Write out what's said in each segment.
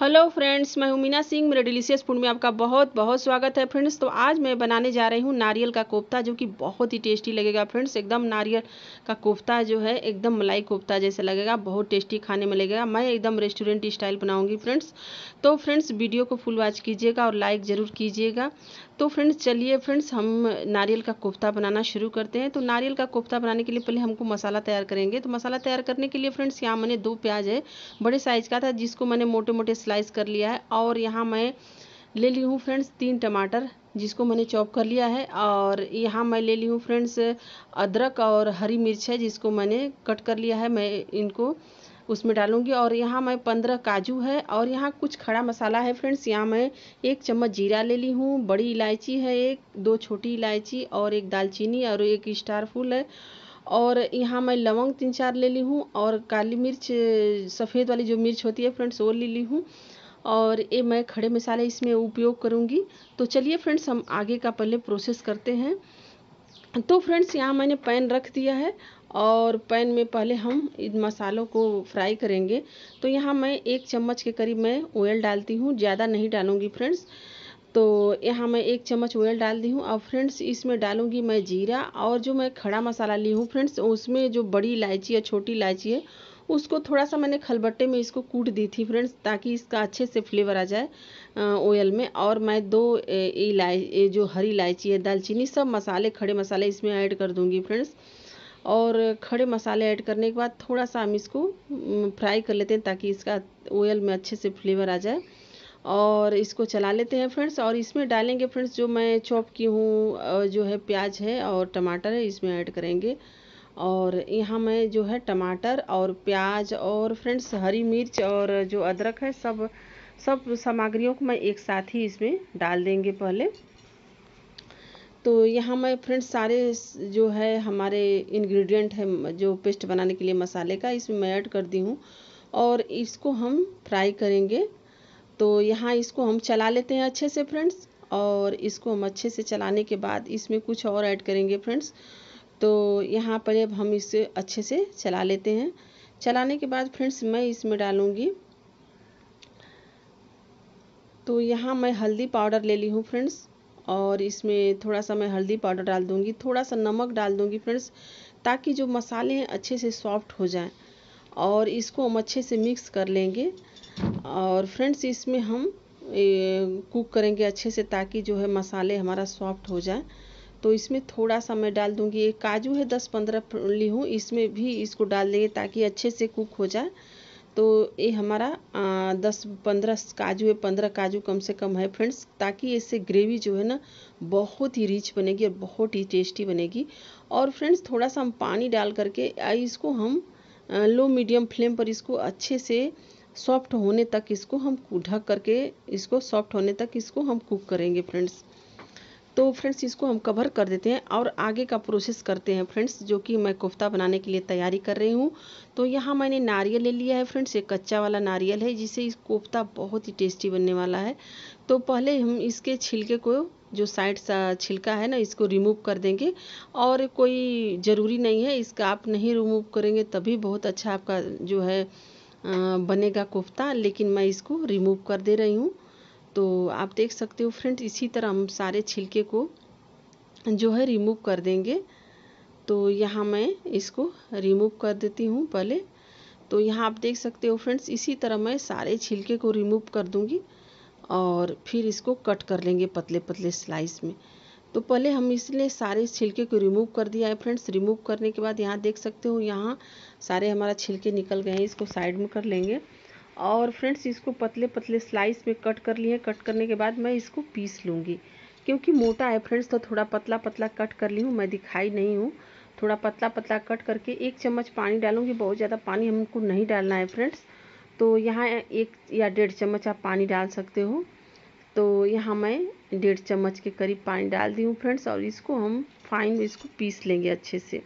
hello friends मैं हूं मीना सिंह मेरे डिलीशियस फूड में आपका बहुत बहुत स्वागत है फ्रेंड्स तो आज मैं बनाने जा रही हूँ नारियल का कोफ्ता जो कि बहुत ही टेस्टी लगेगा फ्रेंड्स एकदम नारियल का कोफ्ता जो है एकदम मलाई कोफ्ता जैसे लगेगा बहुत टेस्टी खाने में लगेगा मैं एकदम रेस्टोरेंट स्टाइल बनाऊँगी फ्रेंड्स तो फ्रेंड्स वीडियो को फुल वॉच कीजिएगा और लाइक ज़रूर कीजिएगा तो फ्रेंड्स चलिए फ्रेंड्स हम नारियल का कोफ्ता बनाना शुरू करते हैं तो नारियल का कोफ्ता बनाने के लिए पहले हमको मसाला तैयार करेंगे तो मसाला तैयार करने के लिए फ्रेंड्स यहाँ मैंने दो प्याज है बड़े साइज़ का था जिसको मैंने मोटे मोटे स्लाइस कर लिया है और यहाँ मैं ले ली हूँ फ्रेंड्स तीन टमाटर जिसको मैंने चॉप कर लिया है और यहाँ मैं ले ली हूँ फ्रेंड्स अदरक और हरी मिर्च है जिसको मैंने कट कर लिया है मैं इनको उसमें डालूँगी और यहाँ मैं पंद्रह काजू है और यहाँ कुछ खड़ा मसाला है फ्रेंड्स यहाँ मैं एक चम्मच जीरा ले ली हूँ बड़ी इलायची है एक दो छोटी इलायची और एक दालचीनी और एक स्टार फूल है और यहाँ मैं लवंग तीन चार ले ली हूँ और काली मिर्च सफ़ेद वाली जो मिर्च होती है फ्रेंड्स वो ले ली हूँ और ये मैं खड़े मसाले इसमें उपयोग करूँगी तो चलिए फ्रेंड्स हम आगे का पहले प्रोसेस करते हैं तो फ्रेंड्स यहाँ मैंने पैन रख दिया है और पैन में पहले हम इन मसालों को फ्राई करेंगे तो यहाँ मैं एक चम्मच के करीब मैं ऑयल डालती हूँ ज़्यादा नहीं डालूँगी फ्रेंड्स तो यहाँ मैं एक चम्मच ऑयल डाल दी हूँ और फ्रेंड्स इसमें डालूँगी मैं जीरा और जो मैं खड़ा मसाला ली हूँ फ्रेंड्स उसमें जो बड़ी इलायची है छोटी इलायची है उसको थोड़ा सा मैंने खलबट्टे में इसको कूट दी थी फ्रेंड्स ताकि इसका अच्छे से फ्लेवर आ जाए ऑयल में और मैं दो इलाय जो हरी इलायची है दालचीनी सब मसाले खड़े मसाले इसमें ऐड कर दूँगी फ्रेंड्स और खड़े मसाले ऐड करने के बाद थोड़ा सा हम इसको फ्राई कर लेते हैं ताकि इसका ऑयल में अच्छे से फ्लेवर आ जाए और इसको चला लेते हैं फ्रेंड्स और इसमें डालेंगे फ्रेंड्स जो मैं चॉप की हूँ जो है प्याज है और टमाटर है इसमें ऐड करेंगे और यहाँ मैं जो है टमाटर और प्याज और फ्रेंड्स हरी मिर्च और जो अदरक है सब सब सामग्रियों को मैं एक साथ ही इसमें डाल देंगे पहले तो यहाँ मैं फ्रेंड्स सारे जो है हमारे इंग्रेडिएंट है जो पेस्ट बनाने के लिए मसाले का इसमें मैं ऐड कर दी हूँ और इसको हम फ्राई करेंगे तो यहाँ इसको हम चला लेते हैं अच्छे से फ्रेंड्स और इसको हम अच्छे से चलाने के बाद इसमें कुछ और ऐड करेंगे फ्रेंड्स तो यहाँ पर अब हम इसे अच्छे से चला लेते हैं चलाने के बाद फ्रेंड्स मैं इसमें डालूँगी तो यहाँ मैं हल्दी पाउडर ले ली हूँ फ्रेंड्स और इसमें थोड़ा सा मैं हल्दी पाउडर डाल दूँगी थोड़ा सा नमक डाल दूँगी फ्रेंड्स ताकि जो मसाले हैं अच्छे से सॉफ्ट हो जाए और इसको हम अच्छे से मिक्स कर लेंगे और फ्रेंड्स इसमें हम कुक करेंगे अच्छे से ताकि जो है मसाले हमारा सॉफ्ट हो जाए तो इसमें थोड़ा सा मैं डाल दूँगी ये काजू है दस पंद्रह ली हूँ इसमें भी इसको डाल देंगे ताकि अच्छे से कुक हो जाए तो ये हमारा आ, दस पंद्रह काजू है पंद्रह काजू कम से कम है फ्रेंड्स ताकि इससे ग्रेवी जो है ना बहुत ही रिच बनेगी और बहुत ही टेस्टी बनेगी और फ्रेंड्स थोड़ा सा हम पानी डाल करके इसको हम लो मीडियम फ्लेम पर इसको अच्छे से सॉफ्ट होने तक इसको हम ढक करके इसको सॉफ्ट होने तक इसको हम कुक करेंगे फ्रेंड्स तो फ्रेंड्स इसको हम कवर कर देते हैं और आगे का प्रोसेस करते हैं फ्रेंड्स जो कि मैं कोफ्ता बनाने के लिए तैयारी कर रही हूँ तो यहाँ मैंने नारियल ले लिया है फ्रेंड्स ये कच्चा वाला नारियल है जिससे इस कोफ्ता बहुत ही टेस्टी बनने वाला है तो पहले हम इसके छिलके को जो साइड सा छिलका है ना इसको रिमूव कर देंगे और कोई ज़रूरी नहीं है इसका आप नहीं रिमूव करेंगे तभी बहुत अच्छा आपका जो है बनेगा कोफ्ता लेकिन मैं इसको रिमूव कर दे रही हूँ तो आप देख सकते हो फ्रेंड इसी तरह हम सारे छिलके को जो है रिमूव कर देंगे तो यहाँ मैं इसको रिमूव कर देती हूँ पहले तो यहाँ आप देख सकते हो फ्रेंड्स इसी तरह मैं सारे छिलके को रिमूव कर दूँगी और फिर इसको कट कर लेंगे पतले पतले स्लाइस में तो पहले हम इसलिए सारे छिलके को रिमूव कर दिया है फ्रेंड्स रिमूव करने के बाद यहाँ देख सकते हो यहाँ सारे हमारा छिलके निकल गए हैं इसको साइड में कर लेंगे और फ्रेंड्स इसको पतले पतले स्लाइस में कट कर लिए कट करने के बाद मैं इसको पीस लूँगी क्योंकि मोटा है फ्रेंड्स तो थोड़ा पतला पतला कट कर ली हूँ मैं दिखाई नहीं हूँ थोड़ा पतला पतला कट करके एक चम्मच पानी डालूँगी बहुत ज़्यादा पानी हमको नहीं डालना है फ्रेंड्स तो यहाँ एक या डेढ़ चम्मच आप पानी डाल सकते हो तो यहाँ मैं डेढ़ चम्मच के करीब पानी डाल दी हूँ फ्रेंड्स और इसको हम फाइन इसको पीस लेंगे अच्छे से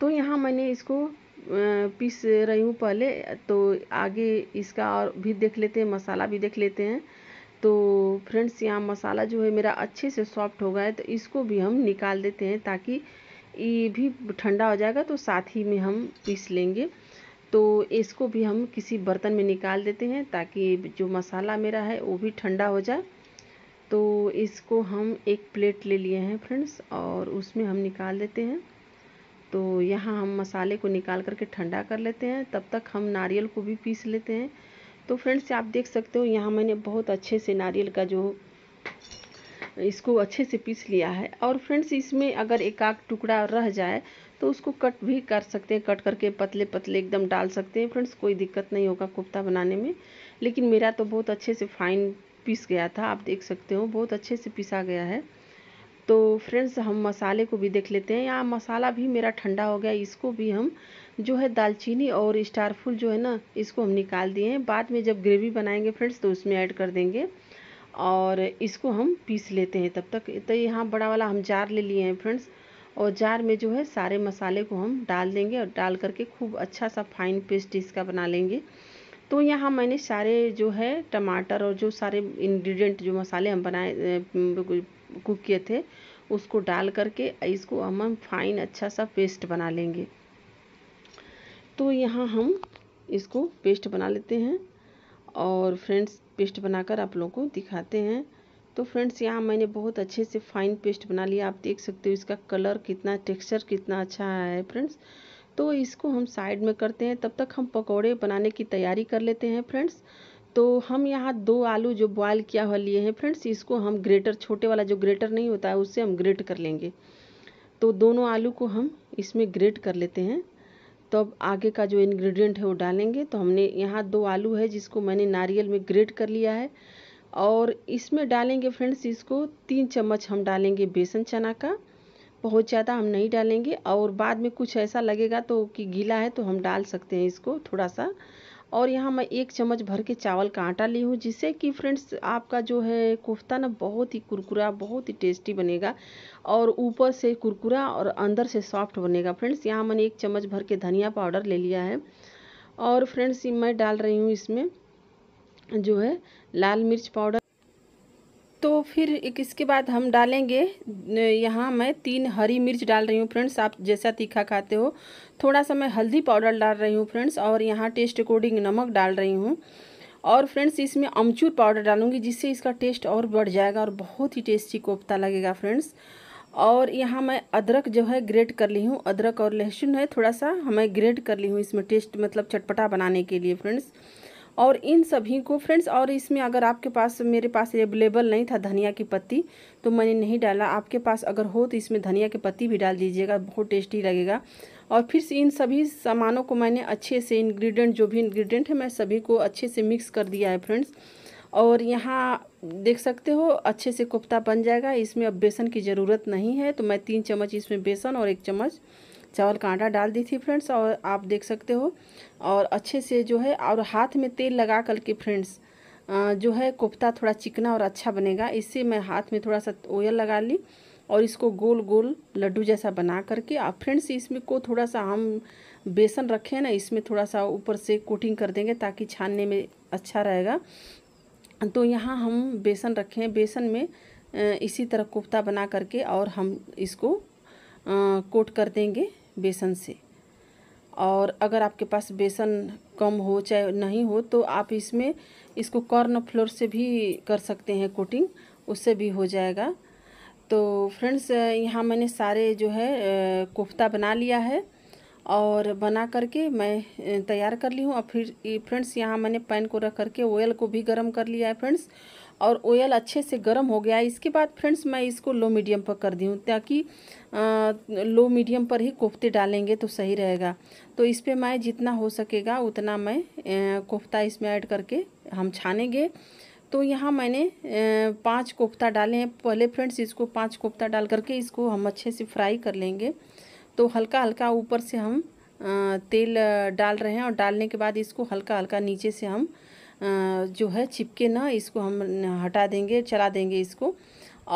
तो यहाँ मैंने इसको पीस रही हूँ पहले तो आगे इसका और भी देख लेते हैं मसाला भी देख लेते हैं तो फ्रेंड्स यहाँ मसाला जो है मेरा अच्छे से सॉफ्ट हो गया है तो इसको भी हम निकाल देते हैं ताकि ये भी ठंडा हो जाएगा तो साथ ही में हम पीस लेंगे तो इसको भी हम किसी बर्तन में निकाल देते हैं ताकि जो मसाला मेरा है वो भी ठंडा हो जाए तो इसको हम एक प्लेट ले लिए हैं फ्रेंड्स और उसमें हम निकाल देते हैं तो यहाँ हम मसाले को निकाल करके ठंडा कर लेते हैं तब तक हम नारियल को भी पीस लेते हैं तो फ्रेंड्स आप देख सकते हो यहाँ मैंने बहुत अच्छे से नारियल का जो इसको अच्छे से पीस लिया है और फ्रेंड्स इसमें अगर एक आग टुकड़ा रह जाए तो उसको कट भी कर सकते हैं कट करके पतले पतले एकदम डाल सकते हैं फ्रेंड्स कोई दिक्कत नहीं होगा कोफ्ता बनाने में लेकिन मेरा तो बहुत अच्छे से फाइन पीस गया था आप देख सकते हो बहुत अच्छे से पिसा गया है तो फ्रेंड्स हम मसाले को भी देख लेते हैं यहाँ मसाला भी मेरा ठंडा हो गया इसको भी हम जो है दालचीनी और स्टार फूल जो है ना इसको हम निकाल दिए हैं बाद में जब ग्रेवी बनाएंगे फ्रेंड्स तो उसमें ऐड कर देंगे और इसको हम पीस लेते हैं तब तक तो यहाँ बड़ा वाला हम जार ले लिए हैं फ्रेंड्स और जार में जो है सारे मसाले को हम डाल देंगे और डाल करके खूब अच्छा सा फाइन पेस्ट इसका बना लेंगे तो यहाँ मैंने सारे जो है टमाटर और जो सारे इंग्रेडिएंट जो मसाले हम बनाए कुक किए थे उसको डाल करके इसको हम फाइन अच्छा सा पेस्ट बना लेंगे तो यहाँ हम इसको पेस्ट बना लेते हैं और फ्रेंड्स पेस्ट बनाकर आप लोगों को दिखाते हैं तो फ्रेंड्स यहाँ मैंने बहुत अच्छे से फाइन पेस्ट बना लिया आप देख सकते हो इसका कलर कितना टेक्सचर कितना अच्छा है फ्रेंड्स तो इसको हम साइड में करते हैं तब तक हम पकौड़े बनाने की तैयारी कर लेते हैं फ्रेंड्स तो हम यहाँ दो आलू जो बॉयल किया हुआ लिए हैं फ्रेंड्स इसको हम ग्रेटर छोटे वाला जो ग्रेटर नहीं होता है उससे हम ग्रेट कर लेंगे तो दोनों आलू को हम इसमें ग्रेट कर लेते हैं तो अब आगे का जो इन्ग्रीडियंट है वो डालेंगे तो हमने यहाँ दो आलू है जिसको मैंने नारियल में ग्रेट कर लिया है और इसमें डालेंगे फ्रेंड्स इसको तीन चम्मच हम डालेंगे बेसन चना का बहुत ज़्यादा हम नहीं डालेंगे और बाद में कुछ ऐसा लगेगा तो कि गीला है तो हम डाल सकते हैं इसको थोड़ा सा और यहाँ मैं एक चम्मच भर के चावल का आटा ली हूँ जिससे कि फ्रेंड्स आपका जो है कोफ्ता ना बहुत ही कुरकुरा बहुत ही टेस्टी बनेगा और ऊपर से कुरकुरा और अंदर से सॉफ्ट बनेगा फ्रेंड्स यहाँ मैंने एक चम्मच भर के धनिया पाउडर ले लिया है और फ्रेंड्स मैं डाल रही हूँ इसमें जो है लाल मिर्च पाउडर तो फिर एक इसके बाद हम डालेंगे यहाँ मैं तीन हरी मिर्च डाल रही हूँ फ्रेंड्स आप जैसा तीखा खाते हो थोड़ा सा मैं हल्दी पाउडर डाल रही हूँ फ्रेंड्स और यहाँ टेस्ट अकॉर्डिंग नमक डाल रही हूँ और फ्रेंड्स इसमें अमचूर पाउडर डालूंगी जिससे इसका टेस्ट और बढ़ जाएगा और बहुत ही टेस्टी कोफ्ता लगेगा फ्रेंड्स और यहाँ मैं अदरक जो है ग्रेट कर ली हूँ अदरक और लहसुन है थोड़ा सा हमें ग्रेट कर ली हूँ इसमें टेस्ट मतलब चटपटा बनाने के लिए फ्रेंड्स और इन सभी को फ्रेंड्स और इसमें अगर आपके पास मेरे पास अवेलेबल नहीं था धनिया की पत्ती तो मैंने नहीं डाला आपके पास अगर हो तो इसमें धनिया की पत्ती भी डाल दीजिएगा बहुत टेस्टी लगेगा और फिर से इन सभी सामानों को मैंने अच्छे से इंग्रेडिएंट जो भी इंग्रेडिएंट है मैं सभी को अच्छे से मिक्स कर दिया है फ्रेंड्स और यहाँ देख सकते हो अच्छे से कोफ्ता बन जाएगा इसमें अब बेसन की ज़रूरत नहीं है तो मैं तीन चम्मच इसमें बेसन और एक चम्मच चावल का आटा डाल दी थी फ्रेंड्स और आप देख सकते हो और अच्छे से जो है और हाथ में तेल लगा कर के फ्रेंड्स जो है कोफ्ता थोड़ा चिकना और अच्छा बनेगा इससे मैं हाथ में थोड़ा सा ऑयल लगा ली और इसको गोल गोल लड्डू जैसा बना करके आप फ्रेंड्स इसमें को थोड़ा सा हम बेसन रखें ना इसमें थोड़ा सा ऊपर से कोटिंग कर देंगे ताकि छानने में अच्छा रहेगा तो यहाँ हम बेसन रखें बेसन में इसी तरह कोफ्ता बना करके और हम इसको कोट कर देंगे बेसन से और अगर आपके पास बेसन कम हो चाहे नहीं हो तो आप इसमें इसको कॉर्न फ्लोर से भी कर सकते हैं कोटिंग उससे भी हो जाएगा तो फ्रेंड्स यहाँ मैंने सारे जो है कोफ्ता बना लिया है और बना करके मैं तैयार कर ली हूँ और फिर फ्रेंड्स यहाँ मैंने पैन को रख करके ऑयल को भी गर्म कर लिया है फ्रेंड्स और ऑयल अच्छे से गर्म हो गया इसके बाद फ्रेंड्स मैं इसको लो मीडियम पर कर दी हूँ ताकि लो मीडियम पर ही कोफ्ते डालेंगे तो सही रहेगा तो इस पर मैं जितना हो सकेगा उतना मैं कोफ्ता इसमें ऐड करके हम छानेंगे तो यहाँ मैंने पांच कोफ्ता डाले हैं पहले फ्रेंड्स इसको पांच कोफ्ता डाल करके इसको हम अच्छे से फ्राई कर लेंगे तो हल्का हल्का ऊपर से हम तेल डाल रहे हैं और डालने के बाद इसको हल्का हल्का नीचे से हम जो है चिपके ना इसको हम हटा देंगे चला देंगे इसको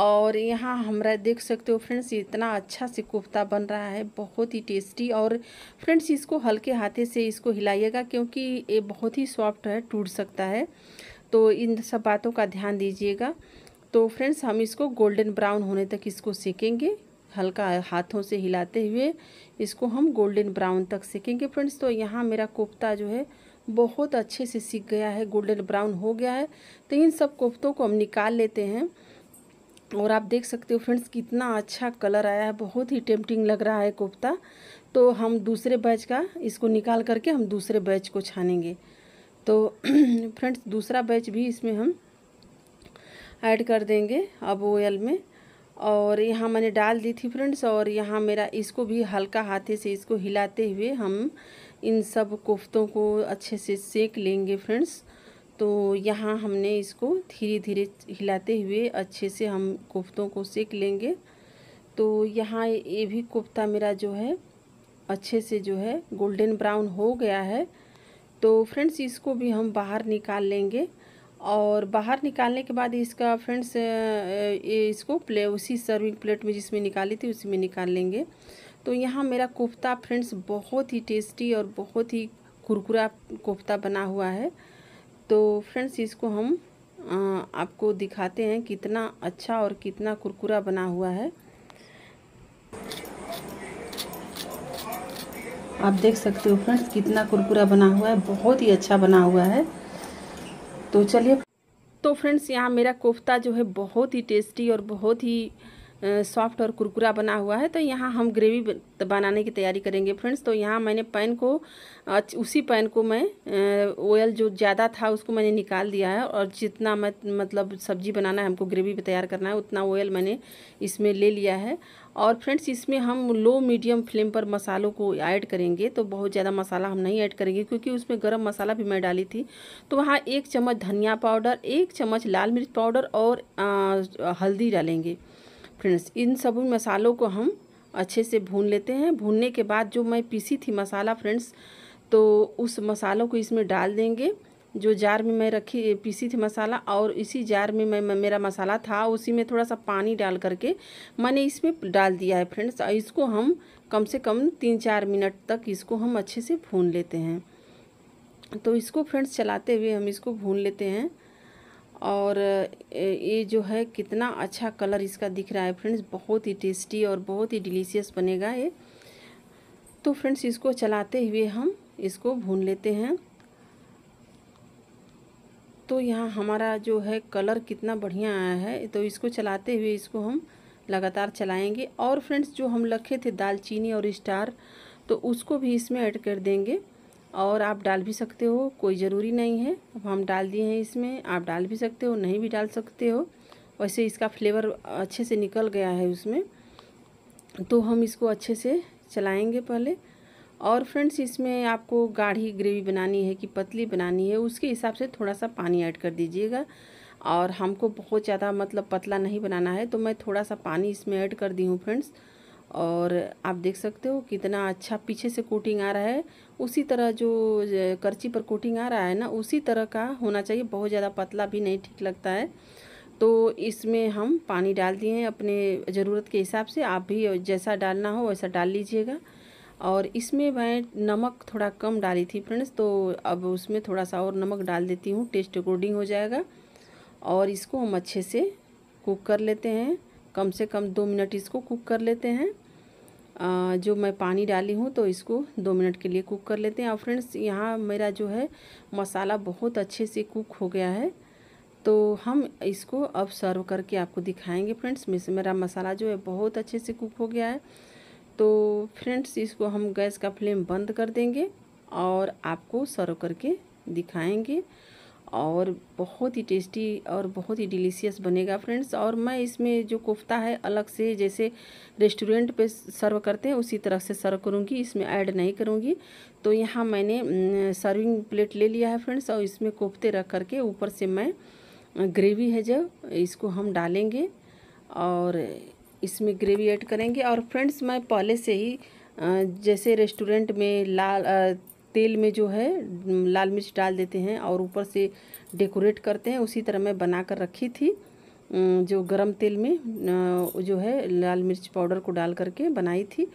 और यहाँ हमारा देख सकते हो फ्रेंड्स इतना अच्छा से कोफ्ता बन रहा है बहुत ही टेस्टी और फ्रेंड्स इसको हल्के हाथे से इसको हिलाइएगा क्योंकि ये बहुत ही सॉफ्ट है टूट सकता है तो इन सब बातों का ध्यान दीजिएगा तो फ्रेंड्स हम इसको गोल्डन ब्राउन होने तक इसको सेकेंगे हल्का हाथों से हिलाते हुए इसको हम गोल्डन ब्राउन तक सेकेंगे फ्रेंड्स तो यहाँ मेरा कोफ्ता जो है बहुत अच्छे से सीख गया है गोल्डन ब्राउन हो गया है तो इन सब कोफ्तों को हम निकाल लेते हैं और आप देख सकते हो फ्रेंड्स कितना अच्छा कलर आया है बहुत ही टेम्पटिंग लग रहा है कोफ्ता तो हम दूसरे बैच का इसको निकाल करके हम दूसरे बैच को छानेंगे तो फ्रेंड्स दूसरा बैच भी इसमें हम ऐड कर देंगे अब ओयल में और यहाँ मैंने डाल दी थी फ्रेंड्स और यहाँ मेरा इसको भी हल्का हाथे से इसको हिलाते हुए हम इन सब कोफ्तों को अच्छे से सेक लेंगे फ्रेंड्स तो यहाँ हमने इसको धीरे धीरे हिलाते हुए अच्छे से हम कोफ्तों को सेक लेंगे तो यहाँ ये भी कोफ्ता मेरा जो है अच्छे से जो है गोल्डन ब्राउन हो गया है तो फ्रेंड्स इसको भी हम बाहर निकाल लेंगे और बाहर निकालने के बाद इसका फ्रेंड्स इसको प्ले उसी सर्विंग प्लेट में जिसमें निकाली थी उसी में निकाल लेंगे तो यहाँ मेरा कोफ्ता फ्रेंड्स बहुत ही टेस्टी और बहुत ही कुरकुरा कोफ्ता बना हुआ है तो फ्रेंड्स इसको हम आपको दिखाते हैं कितना अच्छा और कितना कुरकुरा बना हुआ है आप देख सकते हो फ्रेंड्स कितना कुरकुरा बना हुआ है बहुत ही अच्छा बना हुआ है तो चलिए तो फ्रेंड्स यहाँ मेरा कोफ्ता जो है बहुत ही टेस्टी और बहुत ही सॉफ्ट और कुरकुरा बना हुआ है तो यहाँ हम ग्रेवी तो बनाने की तैयारी करेंगे फ्रेंड्स तो यहाँ मैंने पैन को उसी पैन को मैं ऑयल जो ज़्यादा था उसको मैंने निकाल दिया है और जितना मैं मतलब सब्जी बनाना है हमको ग्रेवी तैयार करना है उतना ऑयल मैंने इसमें ले लिया है और फ्रेंड्स इसमें हम लो मीडियम फ्लेम पर मसालों को ऐड करेंगे तो बहुत ज़्यादा मसाला हम नहीं ऐड करेंगे क्योंकि उसमें गरम मसाला भी मैं डाली थी तो वहाँ एक चम्मच धनिया पाउडर एक चम्मच लाल मिर्च पाउडर और आ, हल्दी डालेंगे फ्रेंड्स इन सभी मसालों को हम अच्छे से भून लेते हैं भूनने के बाद जो मैं पीसी थी मसाला फ्रेंड्स तो उस मसालों को इसमें डाल देंगे जो जार में मैं रखी पीसी थी मसाला और इसी जार में मैं, मैं मेरा मसाला था उसी में थोड़ा सा पानी डाल करके मैंने इसमें डाल दिया है फ्रेंड्स और इसको हम कम से कम तीन चार मिनट तक इसको हम अच्छे से भून लेते हैं तो इसको फ्रेंड्स चलाते हुए हम इसको भून लेते हैं और ये जो है कितना अच्छा कलर इसका दिख रहा है फ्रेंड्स बहुत ही टेस्टी और बहुत ही डिलीशियस बनेगा ये तो फ्रेंड्स इसको चलाते हुए हम इसको भून लेते हैं तो यहाँ हमारा जो है कलर कितना बढ़िया आया है तो इसको चलाते हुए इसको हम लगातार चलाएंगे और फ्रेंड्स जो हम रखे थे दालचीनी और स्टार तो उसको भी इसमें ऐड कर देंगे और आप डाल भी सकते हो कोई ज़रूरी नहीं है अब हम डाल दिए हैं इसमें आप डाल भी सकते हो नहीं भी डाल सकते हो वैसे इसका फ्लेवर अच्छे से निकल गया है उसमें तो हम इसको अच्छे से चलाएंगे पहले और फ्रेंड्स इसमें आपको गाढ़ी ग्रेवी बनानी है कि पतली बनानी है उसके हिसाब से थोड़ा सा पानी ऐड कर दीजिएगा और हमको बहुत ज़्यादा मतलब पतला नहीं बनाना है तो मैं थोड़ा सा पानी इसमें ऐड कर दी हूँ फ्रेंड्स और आप देख सकते हो कितना अच्छा पीछे से कोटिंग आ रहा है उसी तरह जो करची पर कोटिंग आ रहा है ना उसी तरह का होना चाहिए बहुत ज़्यादा पतला भी नहीं ठीक लगता है तो इसमें हम पानी डाल दिए हैं अपने ज़रूरत के हिसाब से आप भी जैसा डालना हो वैसा डाल लीजिएगा और इसमें मैं नमक थोड़ा कम डाली थी फ्रेंड्स तो अब उसमें थोड़ा सा और नमक डाल देती हूँ टेस्ट अकॉर्डिंग हो जाएगा और इसको हम अच्छे से कुक कर लेते हैं कम से कम दो मिनट इसको कुक कर लेते हैं आ, जो मैं पानी डाली हूँ तो इसको दो मिनट के लिए कुक कर लेते हैं और फ्रेंड्स यहाँ मेरा जो है मसाला बहुत अच्छे से कुक हो गया है तो हम इसको अब सर्व करके आपको दिखाएंगे फ्रेंड्स में से मेरा मसाला जो है बहुत अच्छे से कुक हो गया है तो फ्रेंड्स इसको हम गैस का फ्लेम बंद कर देंगे और आपको सर्व करके दिखाएंगे और बहुत ही टेस्टी और बहुत ही डिलीशियस बनेगा फ्रेंड्स और मैं इसमें जो कोफ्ता है अलग से जैसे रेस्टोरेंट पे सर्व करते हैं उसी तरह से सर्व करूँगी इसमें ऐड नहीं करूँगी तो यहाँ मैंने सर्विंग प्लेट ले लिया है फ्रेंड्स और इसमें कोफ्ते रख करके ऊपर से मैं ग्रेवी है जब इसको हम डालेंगे और इसमें ग्रेवी ऐड करेंगे और फ्रेंड्स मैं पहले से ही जैसे रेस्टोरेंट में लाल तेल में जो है लाल मिर्च डाल देते हैं और ऊपर से डेकोरेट करते हैं उसी तरह मैं बना कर रखी थी जो गरम तेल में जो है लाल मिर्च पाउडर को डाल करके बनाई थी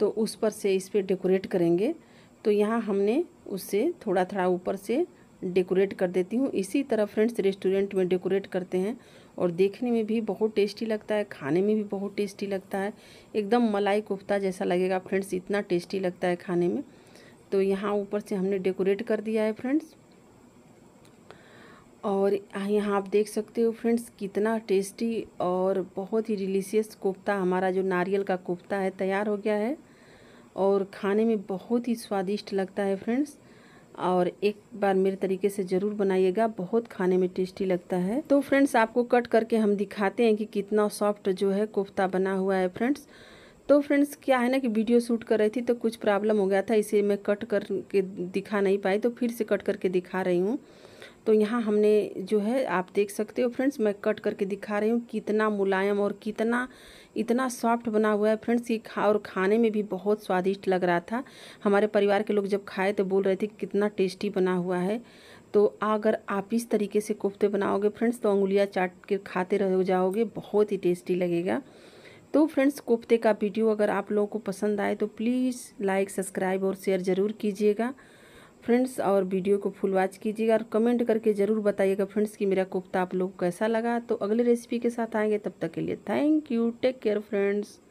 तो उस पर से इस पर डेकोरेट करेंगे तो यहाँ हमने उससे थोड़ा थोड़ा ऊपर से डेकोरेट कर देती हूँ इसी तरह फ्रेंड्स रेस्टोरेंट में डेकोरेट करते हैं और देखने में भी बहुत टेस्टी लगता है खाने में भी बहुत टेस्टी लगता है एकदम मलाई कोफ्ता जैसा लगेगा फ्रेंड्स इतना टेस्टी लगता है खाने में तो यहाँ ऊपर से हमने डेकोरेट कर दिया है फ्रेंड्स और यहाँ आप देख सकते हो फ्रेंड्स कितना टेस्टी और बहुत ही डिलीशियस कोफ्ता हमारा जो नारियल का कोफ्ता है तैयार हो गया है और खाने में बहुत ही स्वादिष्ट लगता है फ्रेंड्स और एक बार मेरे तरीके से ज़रूर बनाइएगा बहुत खाने में टेस्टी लगता है तो फ्रेंड्स आपको कट करके हम दिखाते हैं कि कितना सॉफ्ट जो है कोफ्ता बना हुआ है फ्रेंड्स तो फ्रेंड्स क्या है ना कि वीडियो शूट कर रही थी तो कुछ प्रॉब्लम हो गया था इसे मैं कट करके दिखा नहीं पाई तो फिर से कट करके दिखा रही हूँ तो यहाँ हमने जो है आप देख सकते हो फ्रेंड्स मैं कट करके दिखा रही हूँ कितना मुलायम और कितना इतना सॉफ्ट बना हुआ है फ्रेंड्स ये खा और खाने में भी बहुत स्वादिष्ट लग रहा था हमारे परिवार के लोग जब खाए तो बोल रहे थे कितना टेस्टी बना हुआ है तो अगर आप इस तरीके से कोफ्ते बनाओगे फ्रेंड्स तो अंगुलियाँ चाट के खाते रह जाओगे बहुत ही टेस्टी लगेगा तो फ्रेंड्स कोफ्ते का वीडियो अगर आप लोगों को पसंद आए तो प्लीज़ लाइक सब्सक्राइब और शेयर ज़रूर कीजिएगा फ्रेंड्स और वीडियो को फुल वॉच कीजिएगा और कमेंट करके ज़रूर बताइएगा फ्रेंड्स कि मेरा कोफ्ता आप लोग को कैसा लगा तो अगले रेसिपी के साथ आएंगे तब तक के लिए thank you take care friends